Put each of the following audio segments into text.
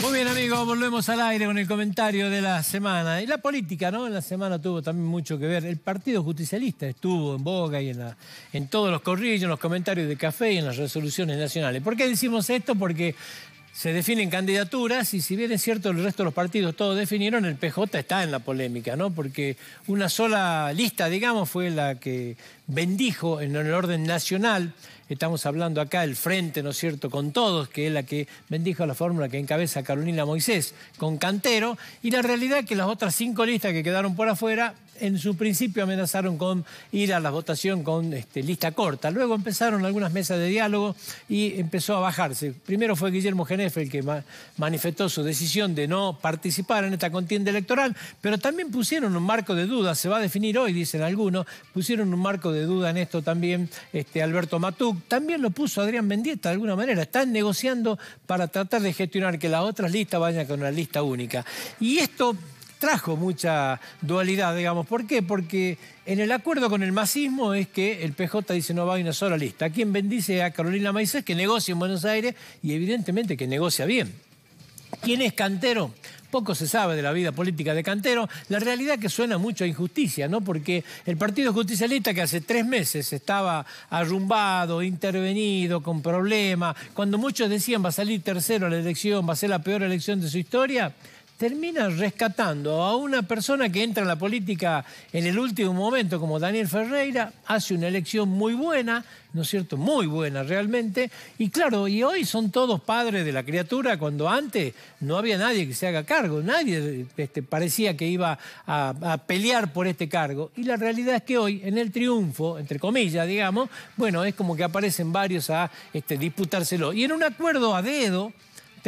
Muy bien, amigos, volvemos al aire con el comentario de la semana. Y la política, ¿no? En la semana tuvo también mucho que ver. El Partido Justicialista estuvo en boga y en, en todos los corrillos, en los comentarios de café y en las resoluciones nacionales. ¿Por qué decimos esto? Porque se definen candidaturas y si bien es cierto el resto de los partidos todos definieron, el PJ está en la polémica, ¿no? Porque una sola lista, digamos, fue la que bendijo en el orden nacional, estamos hablando acá el Frente, ¿no es cierto?, con todos, que es la que bendijo la fórmula que encabeza Carolina Moisés con Cantero, y la realidad es que las otras cinco listas que quedaron por afuera en su principio amenazaron con ir a la votación con este, lista corta. Luego empezaron algunas mesas de diálogo y empezó a bajarse. Primero fue Guillermo Genefe el que manifestó su decisión de no participar en esta contienda electoral, pero también pusieron un marco de duda, se va a definir hoy, dicen algunos, pusieron un marco de duda en esto también este, Alberto Matuk, también lo puso Adrián Mendieta de alguna manera, están negociando para tratar de gestionar que las otras listas vayan con una lista única. Y esto trajo mucha dualidad, digamos. ¿Por qué? Porque en el acuerdo con el masismo es que el PJ dice no va a una sola lista. ¿A quién bendice a Carolina Maizés... que negocia en Buenos Aires y evidentemente que negocia bien? ¿Quién es Cantero? Poco se sabe de la vida política de Cantero. La realidad que suena mucho a injusticia, ¿no? Porque el Partido Justicialista, que hace tres meses estaba arrumbado, intervenido, con problemas, cuando muchos decían va a salir tercero a la elección, va a ser la peor elección de su historia, termina rescatando a una persona que entra en la política en el último momento, como Daniel Ferreira, hace una elección muy buena, ¿no es cierto? Muy buena realmente. Y claro, y hoy son todos padres de la criatura, cuando antes no había nadie que se haga cargo, nadie este, parecía que iba a, pelear por este cargo. Y la realidad es que hoy, en el triunfo, entre comillas, digamos, bueno, es como que aparecen varios a este, disputárselo. Y en un acuerdo a dedo,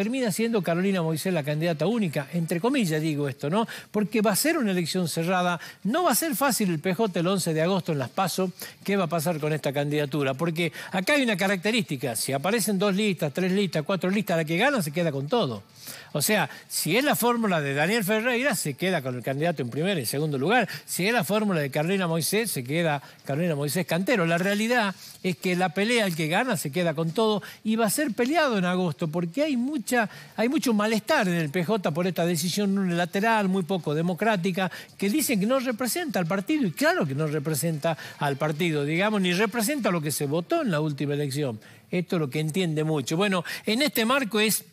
termina siendo Carolina Moisés la candidata única, entre comillas digo esto, ¿no? Porque va a ser una elección cerrada, no va a ser fácil el pejote el 11 de agosto en las PASO, ¿qué va a pasar con esta candidatura? Porque acá hay una característica, si aparecen dos listas, tres listas, cuatro listas, la que gana se queda con todo. O sea, si es la fórmula de Daniel Ferreira, se queda con el candidato en primer y segundo lugar. Si es la fórmula de Carolina Moisés, se queda Carolina Moisés Cantero. La realidad es que la pelea, el que gana, se queda con todo y va a ser peleado en agosto porque hay, mucha, hay mucho malestar en el PJ por esta decisión unilateral, muy poco democrática, que dicen que no representa al partido y claro que no representa al partido, digamos, ni representa lo que se votó en la última elección. Esto es lo que entiende mucho. Bueno, en este marco es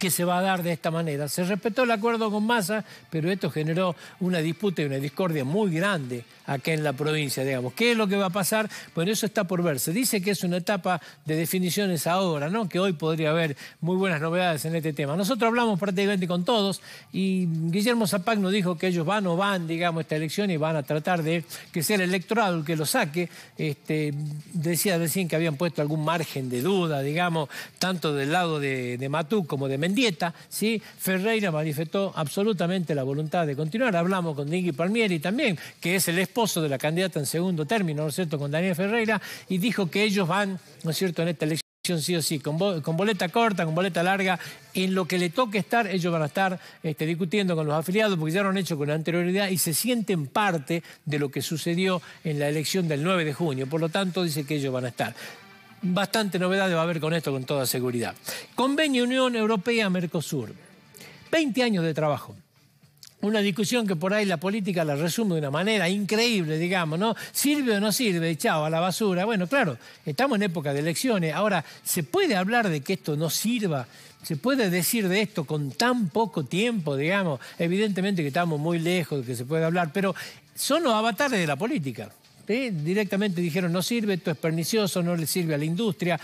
que se va a dar de esta manera. Se respetó el acuerdo con Massa, pero esto generó una disputa y una discordia muy grande acá en la provincia, digamos. ¿Qué es lo que va a pasar? Bueno, eso está por verse. Dice que es una etapa de definiciones ahora, ¿no? Que hoy podría haber muy buenas novedades en este tema. Nosotros hablamos prácticamente con todos y Guillermo Zapac nos dijo que ellos van o van, digamos, esta elección y van a tratar de que sea el electorado el que lo saque. Este, decía recién que habían puesto algún margen de duda, digamos, tanto del lado de, de Matú como de Mendoza dieta, ¿sí? Ferreira manifestó absolutamente la voluntad de continuar. Hablamos con Dingui Palmieri también, que es el esposo de la candidata en segundo término, ¿no es cierto?, con Daniel Ferreira, y dijo que ellos van, ¿no es cierto?, en esta elección sí o sí, con, boleta corta, con boleta larga, en lo que le toque estar, ellos van a estar este, discutiendo con los afiliados, porque ya lo han hecho con anterioridad y se sienten parte de lo que sucedió en la elección del 9 de junio. Por lo tanto, dice que ellos van a estar bastante novedades va a haber con esto con toda seguridad. Convenio Unión Europea-Mercosur. 20 años de trabajo. Una discusión que por ahí la política la resume de una manera increíble, digamos, ¿no? ¿Sirve o no sirve? Chao, a la basura. Bueno, claro, estamos en época de elecciones. Ahora, ¿se puede hablar de que esto no sirva? ¿Se puede decir de esto con tan poco tiempo, digamos? Evidentemente que estamos muy lejos de que se pueda hablar, pero son los avatares de la política. Directamente dijeron no sirve, esto es pernicioso, no le sirve a la industria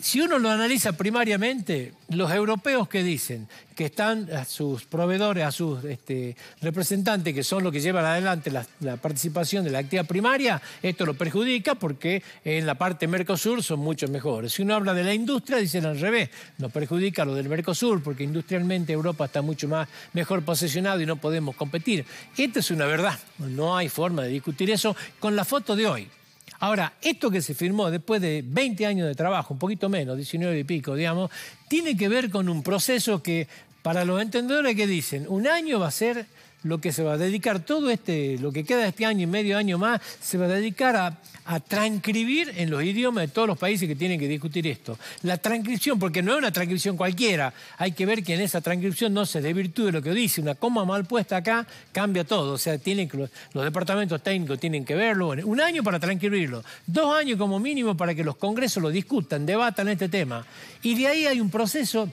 si uno lo analiza primariamente, los europeos que dicen que están a sus proveedores, a sus este, representantes, que son los que llevan adelante la, participación de la actividad primaria, esto lo perjudica porque en la parte Mercosur son mucho mejores. Si uno habla de la industria, dicen al revés, nos perjudica lo del Mercosur porque industrialmente Europa está mucho más mejor posicionado y no podemos competir. Esta es una verdad, no hay forma de discutir eso con la foto de hoy. Ahora, esto que se firmó después de 20 años de trabajo, un poquito menos, 19 y pico, digamos, tiene que ver con un proceso que, para los entendedores que dicen, un año va a ser lo que se va a dedicar todo este, lo que queda este año y medio año más, se va a dedicar a, transcribir en los idiomas de todos los países que tienen que discutir esto. La transcripción, porque no es una transcripción cualquiera, hay que ver que en esa transcripción no se de lo que dice, una coma mal puesta acá cambia todo, o sea, tienen los, los departamentos técnicos tienen que verlo, un año para transcribirlo, dos años como mínimo para que los congresos lo discutan, debatan este tema. Y de ahí hay un proceso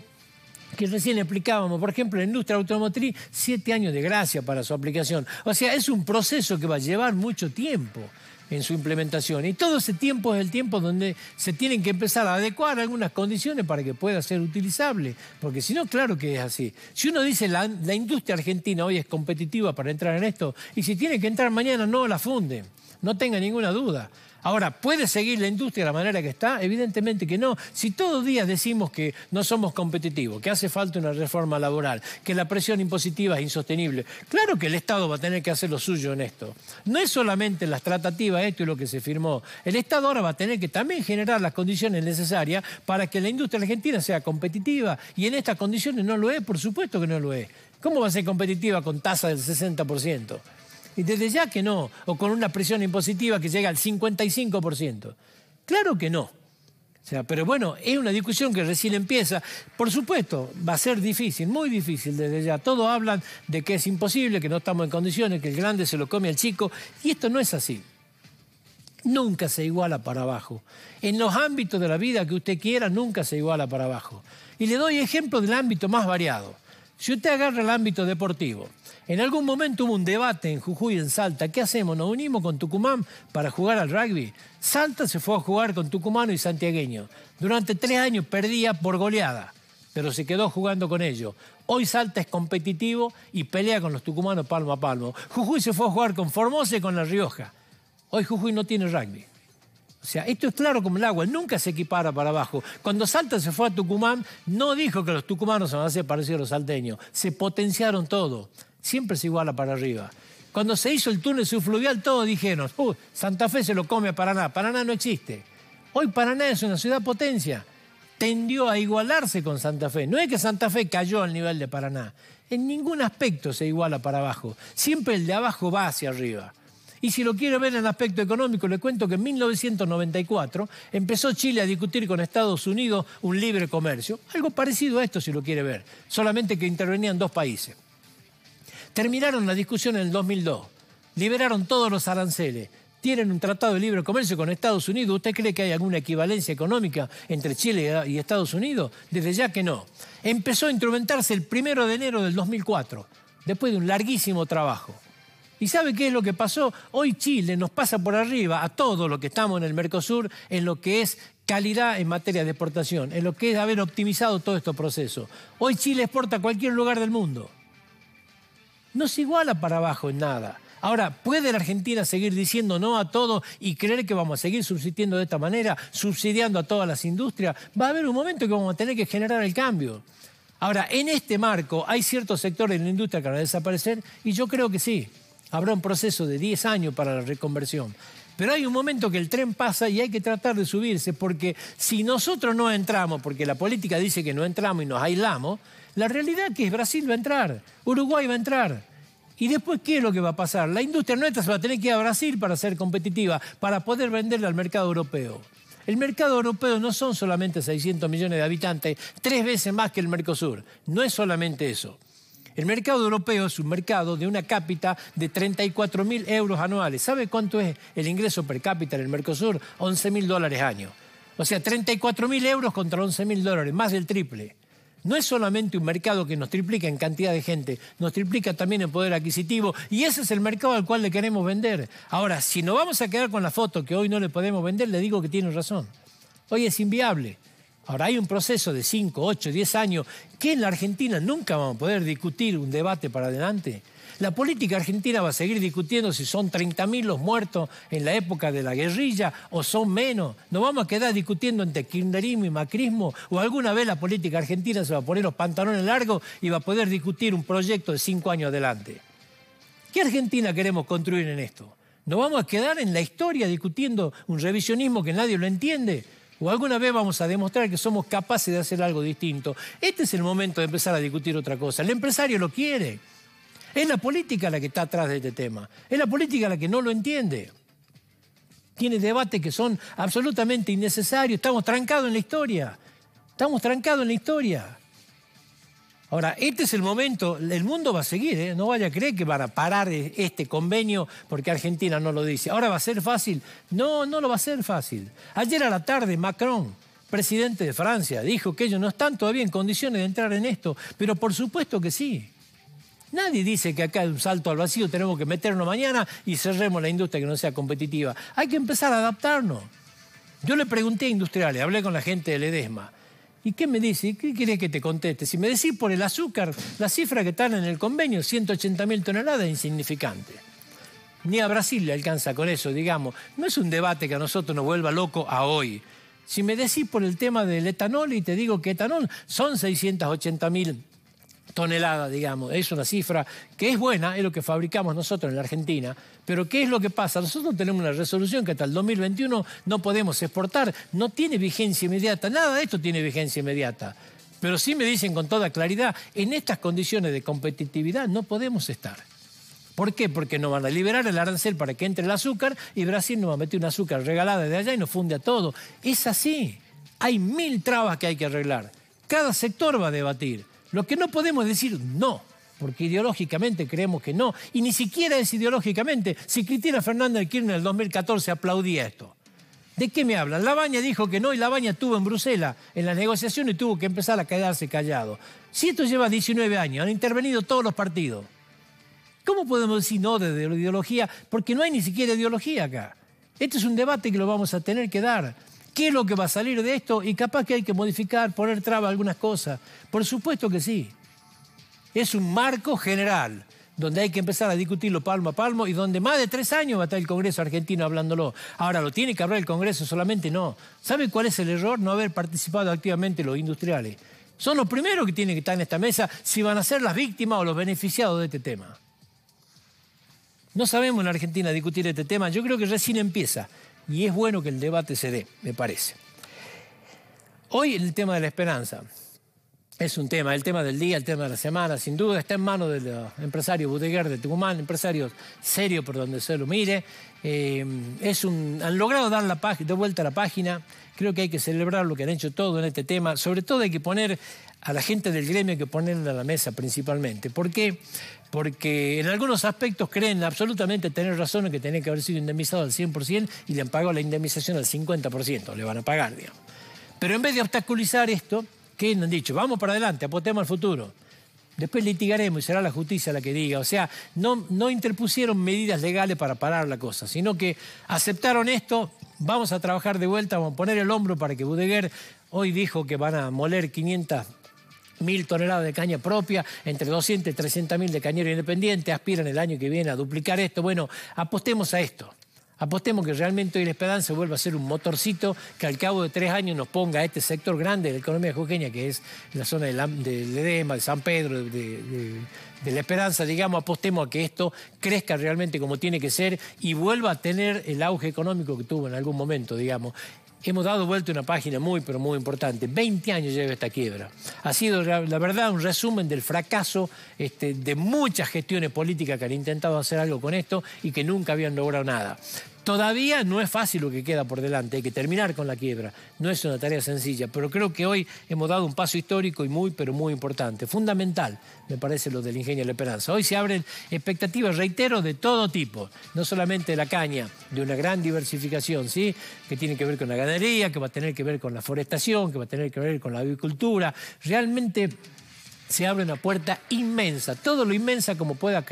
que recién explicábamos, por ejemplo, la industria automotriz, siete años de gracia para su aplicación. O sea, es un proceso que va a llevar mucho tiempo en su implementación. Y todo ese tiempo es el tiempo donde se tienen que empezar a adecuar algunas condiciones para que pueda ser utilizable, porque si no, claro que es así. Si uno dice la, la industria argentina hoy es competitiva para entrar en esto, y si tiene que entrar mañana, no la funde. no tenga ninguna duda. Ahora, ¿puede seguir la industria de la manera que está? Evidentemente que no. Si todos días decimos que no somos competitivos, que hace falta una reforma laboral, que la presión impositiva es insostenible, claro que el Estado va a tener que hacer lo suyo en esto. No es solamente las tratativas, esto es lo que se firmó. El Estado ahora va a tener que también generar las condiciones necesarias para que la industria argentina sea competitiva. Y en estas condiciones no lo es, por supuesto que no lo es. ¿Cómo va a ser competitiva con tasa del 60%? Y desde ya que no, o con una presión impositiva que llega al 55%. Claro que no. O sea, pero bueno, es una discusión que recién empieza. Por supuesto, va a ser difícil, muy difícil desde ya. Todos hablan de que es imposible, que no estamos en condiciones, que el grande se lo come al chico. Y esto no es así. Nunca se iguala para abajo. En los ámbitos de la vida que usted quiera, nunca se iguala para abajo. Y le doy ejemplo del ámbito más variado. Si usted agarra el ámbito deportivo, en algún momento hubo un debate en Jujuy, y en Salta. ¿Qué hacemos? ¿Nos unimos con Tucumán para jugar al rugby? Salta se fue a jugar con Tucumano y Santiagueño. Durante tres años perdía por goleada, pero se quedó jugando con ellos. Hoy Salta es competitivo y pelea con los tucumanos palmo a palmo. Jujuy se fue a jugar con Formosa y con La Rioja. Hoy Jujuy no tiene rugby. O sea, esto es claro como el agua, nunca se equipara para abajo. Cuando Salta se fue a Tucumán, no dijo que los tucumanos se van a hacer parecidos a los salteños, se potenciaron todo. Siempre se iguala para arriba. Cuando se hizo el túnel subfluvial, todos dijeron, uh, Santa Fe se lo come a Paraná. Paraná no existe. Hoy Paraná es una ciudad potencia. Tendió a igualarse con Santa Fe. No es que Santa Fe cayó al nivel de Paraná. En ningún aspecto se iguala para abajo. Siempre el de abajo va hacia arriba. Y si lo quiere ver en aspecto económico, le cuento que en 1994 empezó Chile a discutir con Estados Unidos un libre comercio, algo parecido a esto si lo quiere ver, solamente que intervenían dos países. Terminaron la discusión en el 2002, liberaron todos los aranceles, tienen un tratado de libre comercio con Estados Unidos. ¿Usted cree que hay alguna equivalencia económica entre Chile y Estados Unidos? Desde ya que no. Empezó a instrumentarse el primero de enero del 2004, después de un larguísimo trabajo. ¿Y sabe qué es lo que pasó? Hoy Chile nos pasa por arriba a todo lo que estamos en el Mercosur en lo que es calidad en materia de exportación, en lo que es haber optimizado todo este proceso. Hoy Chile exporta a cualquier lugar del mundo no se iguala para abajo en nada. Ahora, ¿puede la Argentina seguir diciendo no a todo y creer que vamos a seguir subsistiendo de esta manera, subsidiando a todas las industrias? Va a haber un momento que vamos a tener que generar el cambio. Ahora, en este marco, ¿hay ciertos sectores en la industria que van a desaparecer? Y yo creo que sí. Habrá un proceso de 10 años para la reconversión. Pero hay un momento que el tren pasa y hay que tratar de subirse, porque si nosotros no entramos, porque la política dice que no entramos y nos aislamos, la realidad es que Brasil va a entrar, Uruguay va a entrar. ¿Y después qué es lo que va a pasar? La industria nuestra se va a tener que ir a Brasil para ser competitiva, para poder venderle al mercado europeo. El mercado europeo no son solamente 600 millones de habitantes, tres veces más que el Mercosur. No es solamente eso. El mercado europeo es un mercado de una cápita de 34 mil euros anuales. ¿Sabe cuánto es el ingreso per cápita en el Mercosur? 11 mil dólares año. O sea, 34 mil euros contra 11 mil dólares, más del triple no es solamente un mercado que nos triplica en cantidad de gente, nos triplica también en poder adquisitivo y ese es el mercado al cual le queremos vender. Ahora, si nos vamos a quedar con la foto que hoy no le podemos vender, le digo que tiene razón. Hoy es inviable. Ahora hay un proceso de 5, 8, 10 años que en la Argentina nunca vamos a poder discutir un debate para adelante. La política argentina va a seguir discutiendo si son 30.000 los muertos en la época de la guerrilla o son menos. Nos vamos a quedar discutiendo entre kirchnerismo y macrismo o alguna vez la política argentina se va a poner los pantalones largos y va a poder discutir un proyecto de 5 años adelante. ¿Qué Argentina queremos construir en esto? ¿Nos vamos a quedar en la historia discutiendo un revisionismo que nadie lo entiende? o alguna vez vamos a demostrar que somos capaces de hacer algo distinto. Este es el momento de empezar a discutir otra cosa. El empresario lo quiere. Es la política la que está atrás de este tema. Es la política la que no lo entiende. Tiene debates que son absolutamente innecesarios. Estamos trancados en la historia. Estamos trancados en la historia. Ahora, este es el momento, el mundo va a seguir, ¿eh? no vaya a creer que van a parar e-, este convenio porque Argentina no lo dice. Ahora va a ser fácil. No, no lo va a ser fácil. Ayer a la tarde Macron, presidente de Francia, dijo que ellos no están todavía en condiciones de entrar en esto, pero por supuesto que sí. Nadie dice que acá hay un salto al vacío, tenemos que meternos mañana y cerremos la industria que no sea competitiva. Hay que empezar a adaptarnos. Yo le pregunté a industriales, hablé con la gente del EDESMA. ¿Y qué me dice? ¿Qué quiere que te conteste? Si me decís por el azúcar, la cifra que están en el convenio, 180 mil toneladas, es insignificante. Ni a Brasil le alcanza con eso, digamos. No es un debate que a nosotros nos vuelva loco a hoy. Si me decís por el tema del etanol y te digo que etanol son 680 mil tonelada digamos. Es una cifra que es buena, es lo que fabricamos nosotros en la Argentina, pero ¿qué es lo que pasa? Nosotros tenemos una resolución que hasta el 2021 no podemos exportar, no tiene vigencia inmediata, nada de esto tiene vigencia inmediata. Pero sí me dicen con toda claridad, en estas condiciones de competitividad no podemos estar. ¿Por qué? Porque nos van a liberar el arancel para que entre el azúcar y Brasil nos va a meter un azúcar regalada de allá y nos funde a todo. Es así. Hay mil trabas que hay que arreglar. Cada sector va a debatir. Lo que no podemos decir no, porque ideológicamente creemos que no, y ni siquiera es ideológicamente. Si Cristina Fernández de Kirchner en el 2014 aplaudía esto, ¿de qué me hablan? Labaña dijo que no y Labaña estuvo en Bruselas en las negociaciones y tuvo que empezar a quedarse callado. Si esto lleva 19 años, han intervenido todos los partidos. ¿Cómo podemos decir no desde la ideología? Porque no hay ni siquiera ideología acá. Este es un debate que lo vamos a tener que dar qué es lo que va a salir de esto y capaz que hay que modificar, poner traba algunas cosas. Por supuesto que sí. Es un marco general donde hay que empezar a discutirlo palmo a palmo y donde más de tres años va a estar el Congreso argentino hablándolo. Ahora, ¿lo tiene que hablar el Congreso solamente? No. ¿Sabe cuál es el error? No haber participado activamente los industriales. Son los primeros que tienen que estar en esta mesa si van a ser las víctimas o los beneficiados de este tema. No sabemos en Argentina discutir este tema. Yo creo que recién empieza y es bueno que el debate se dé, me parece. Hoy el tema de la esperanza es un tema, el tema del día, el tema de la semana, sin duda, está en manos del empresario Budeguer de Tucumán, empresario serio por donde se lo mire. Eh, es un, han logrado dar la de vuelta a la página, creo que hay que celebrar lo que han hecho todo en este tema, sobre todo hay que poner a la gente del gremio que ponen a la mesa principalmente. ¿Por qué? Porque en algunos aspectos creen absolutamente tener razón en que tenía que haber sido indemnizado al 100% y le han pagado la indemnización al 50%, le van a pagar, digamos. Pero en vez de obstaculizar esto, ¿qué han dicho? Vamos para adelante, apotemos al futuro. Después litigaremos y será la justicia la que diga. O sea, no, no interpusieron medidas legales para parar la cosa, sino que aceptaron esto, vamos a trabajar de vuelta, vamos a poner el hombro para que Budeguer hoy dijo que van a moler 500 mil toneladas de caña propia, entre 200 y 300 mil de cañero independiente, aspiran el año que viene a duplicar esto. Bueno, apostemos a esto. Apostemos que realmente hoy la Esperanza vuelva a ser un motorcito que al cabo de tres años nos ponga a este sector grande de la economía juqueña, que es la zona del Edema, de San Pedro, de, de, la Esperanza, digamos, apostemos a que esto crezca realmente como tiene que ser y vuelva a tener el auge económico que tuvo en algún momento, digamos hemos dado vuelta una página muy, pero muy importante. 20 años lleva esta quiebra. Ha sido, la verdad, un resumen del fracaso este, de muchas gestiones políticas que han intentado hacer algo con esto y que nunca habían logrado nada. Todavía no es fácil lo que queda por delante, hay que terminar con la quiebra. No es una tarea sencilla, pero creo que hoy hemos dado un paso histórico y muy, pero muy importante. Fundamental, me parece, lo del ingenio de la esperanza. Hoy se abren expectativas, reitero, de todo tipo, no solamente la caña, de una gran diversificación, ¿sí? Que tiene que ver con la ganadería, que va a tener que ver con la forestación, que va a tener que ver con la agricultura, Realmente se abre una puerta inmensa, todo lo inmensa como pueda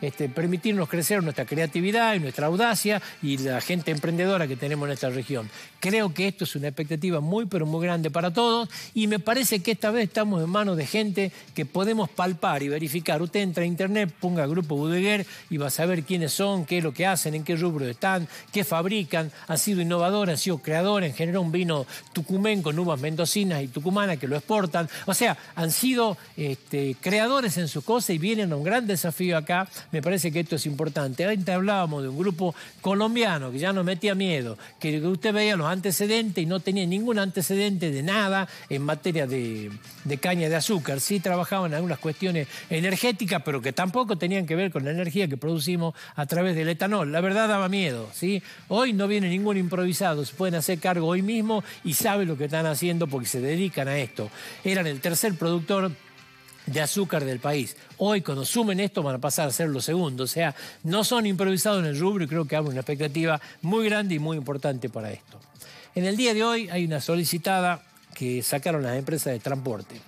este, permitirnos crecer nuestra creatividad y nuestra audacia y la gente emprendedora que tenemos en esta región. Creo que esto es una expectativa muy pero muy grande para todos y me parece que esta vez estamos en manos de gente que podemos palpar y verificar. Usted entra a internet, ponga Grupo Budeguer y va a saber quiénes son, qué es lo que hacen, en qué rubro están, qué fabrican. Han sido innovadores, han sido creadores, generó un vino Tucumén con uvas mendocinas y tucumanas que lo exportan. O sea, han sido este, creadores en su cosa y vienen a un gran desafío acá. Me parece que esto es importante. Antes hablábamos de un grupo colombiano que ya nos metía miedo, que usted veía los antecedentes y no tenía ningún antecedente de nada en materia de, caña de azúcar. Sí trabajaban en algunas cuestiones energéticas, pero que tampoco tenían que ver con la energía que producimos a través del etanol. La verdad daba miedo, ¿sí? Hoy no viene ningún improvisado, se pueden hacer cargo hoy mismo y saben lo que están haciendo porque se dedican a esto. Eran el tercer productor de azúcar del país. Hoy, cuando sumen esto, van a pasar a ser los segundos. O sea, no son improvisados en el rubro y creo que hay una expectativa muy grande y muy importante para esto. En el día de hoy hay una solicitada que sacaron las empresas de transporte.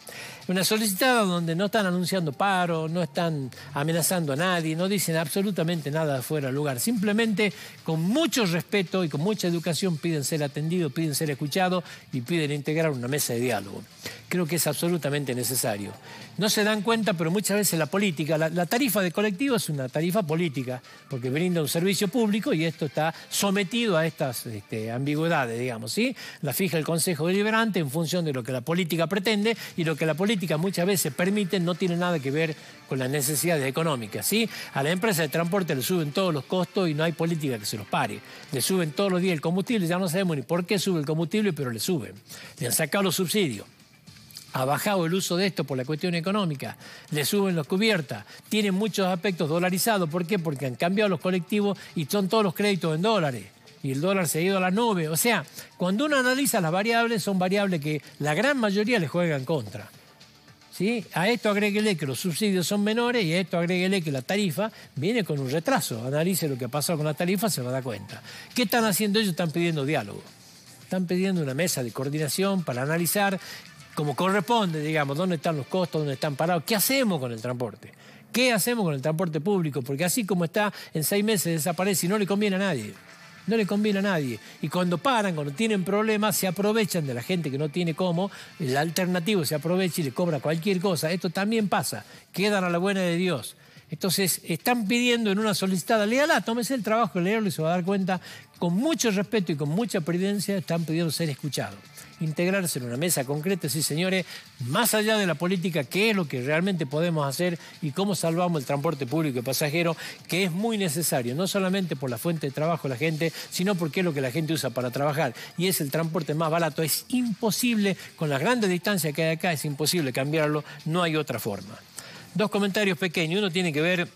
Una solicitada donde no están anunciando paro, no están amenazando a nadie, no dicen absolutamente nada fuera del lugar. Simplemente con mucho respeto y con mucha educación piden ser atendidos, piden ser escuchados y piden integrar una mesa de diálogo. Creo que es absolutamente necesario. No se dan cuenta, pero muchas veces la política, la, tarifa de colectivo es una tarifa política, porque brinda un servicio público y esto está sometido a estas este, ambigüedades, digamos, ¿sí? La fija el Consejo Deliberante en función de lo que la política pretende y lo que la política muchas veces permiten no tiene nada que ver con las necesidades económicas. ¿sí? A la empresa de transporte le suben todos los costos y no hay política que se los pare. Le suben todos los días el combustible, ya no sabemos ni por qué sube el combustible, pero le suben. Le han sacado los subsidios ha bajado el uso de esto por la cuestión económica, le suben las cubiertas, tienen muchos aspectos dolarizados. ¿Por qué? Porque han cambiado los colectivos y son todos los créditos en dólares. Y el dólar se ha ido a la nube. O sea, cuando uno analiza las variables, son variables que la gran mayoría le juegan contra. A esto agréguele que los subsidios son menores y a esto agréguele que la tarifa viene con un retraso. Analice lo que ha pasado con la tarifa, se va a dar cuenta. ¿Qué están haciendo ellos? Están pidiendo diálogo. Están pidiendo una mesa de coordinación para analizar como corresponde, digamos, dónde están los costos, dónde están parados, qué hacemos con el transporte. ¿Qué hacemos con el transporte público? Porque así como está, en seis meses desaparece y no le conviene a nadie no le conviene a nadie. Y cuando paran, cuando tienen problemas, se aprovechan de la gente que no tiene cómo, el alternativo se aprovecha y le cobra cualquier cosa. Esto también pasa, quedan a la buena de Dios. Entonces, están pidiendo en una solicitada, léala, tómese el trabajo de leerlo y se va a dar cuenta, con mucho respeto y con mucha prudencia, están pidiendo ser escuchados integrarse en una mesa concreta sí, señores, más allá de la política, qué es lo que realmente podemos hacer y cómo salvamos el transporte público y pasajero, que es muy necesario, no solamente por la fuente de trabajo de la gente, sino porque es lo que la gente usa para trabajar y es el transporte más barato. Es imposible, con las grandes distancias que hay acá, es imposible cambiarlo, no hay otra forma. Dos comentarios pequeños, uno tiene que ver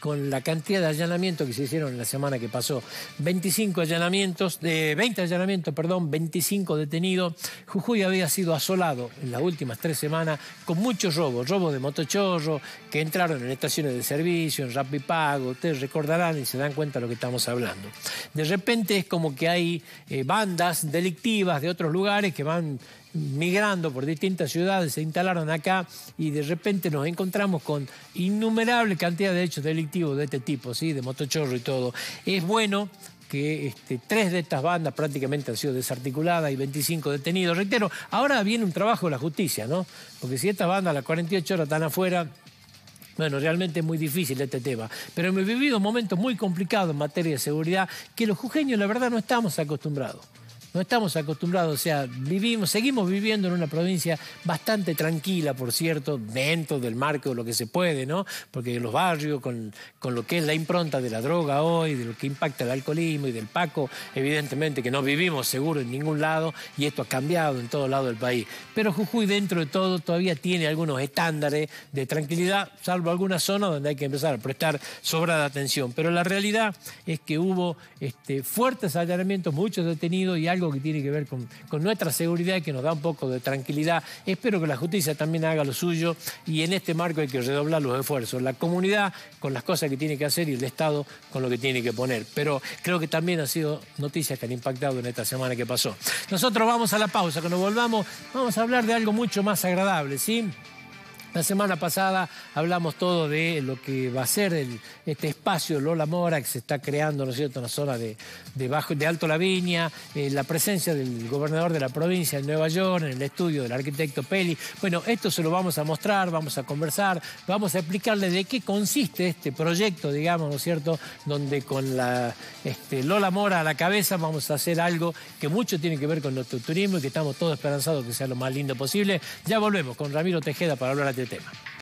con la cantidad de allanamientos que se hicieron en la semana que pasó. 25 allanamientos, de 20 allanamientos, perdón, 25 detenidos. Jujuy había sido asolado en las últimas tres semanas con muchos robos, robos de motochorro, que entraron en estaciones de servicio, en rap y pago, ustedes recordarán y se dan cuenta de lo que estamos hablando. De repente es como que hay eh, bandas delictivas de otros lugares que van migrando por distintas ciudades, se instalaron acá y de repente nos encontramos con innumerable cantidad de hechos delictivos de este tipo, ¿sí? de motochorro y todo. Es bueno que este, tres de estas bandas prácticamente han sido desarticuladas y 25 detenidos. Reitero, ahora viene un trabajo de la justicia, ¿no? Porque si estas bandas a las 48 horas están afuera, bueno, realmente es muy difícil este tema, pero hemos vivido momentos muy complicados en materia de seguridad que los jujeños la verdad no estamos acostumbrados no estamos acostumbrados, o sea, vivimos, seguimos viviendo en una provincia bastante tranquila, por cierto, dentro del marco de lo que se puede, ¿no? Porque los barrios, con, con lo que es la impronta de la droga hoy, de lo que impacta el alcoholismo y del Paco, evidentemente que no vivimos seguro en ningún lado y esto ha cambiado en todo lado del país. Pero Jujuy, dentro de todo, todavía tiene algunos estándares de tranquilidad, salvo algunas zonas donde hay que empezar a prestar sobrada atención. Pero la realidad es que hubo este, fuertes allanamientos, muchos detenidos y algo que tiene que ver con, con nuestra seguridad y que nos da un poco de tranquilidad. Espero que la justicia también haga lo suyo y en este marco hay que redoblar los esfuerzos. La comunidad con las cosas que tiene que hacer y el Estado con lo que tiene que poner. Pero creo que también han sido noticias que han impactado en esta semana que pasó. Nosotros vamos a la pausa. Cuando volvamos, vamos a hablar de algo mucho más agradable, ¿sí? La semana pasada hablamos todo de lo que va a ser este espacio Lola Mora que se está creando, ¿no es cierto?, en la zona de, de bajo, de Alto La Viña, eh, la presencia del gobernador de la provincia de Nueva York, en el estudio del arquitecto Peli. Bueno, esto se lo vamos a mostrar, vamos a conversar, vamos a explicarle de qué consiste este proyecto, digamos, ¿no es cierto?, donde con la este, Lola Mora a la cabeza vamos a hacer algo que mucho tiene que ver con nuestro turismo y que estamos todos esperanzados que sea lo más lindo posible. Ya volvemos con Ramiro Tejeda para hablar de este tema.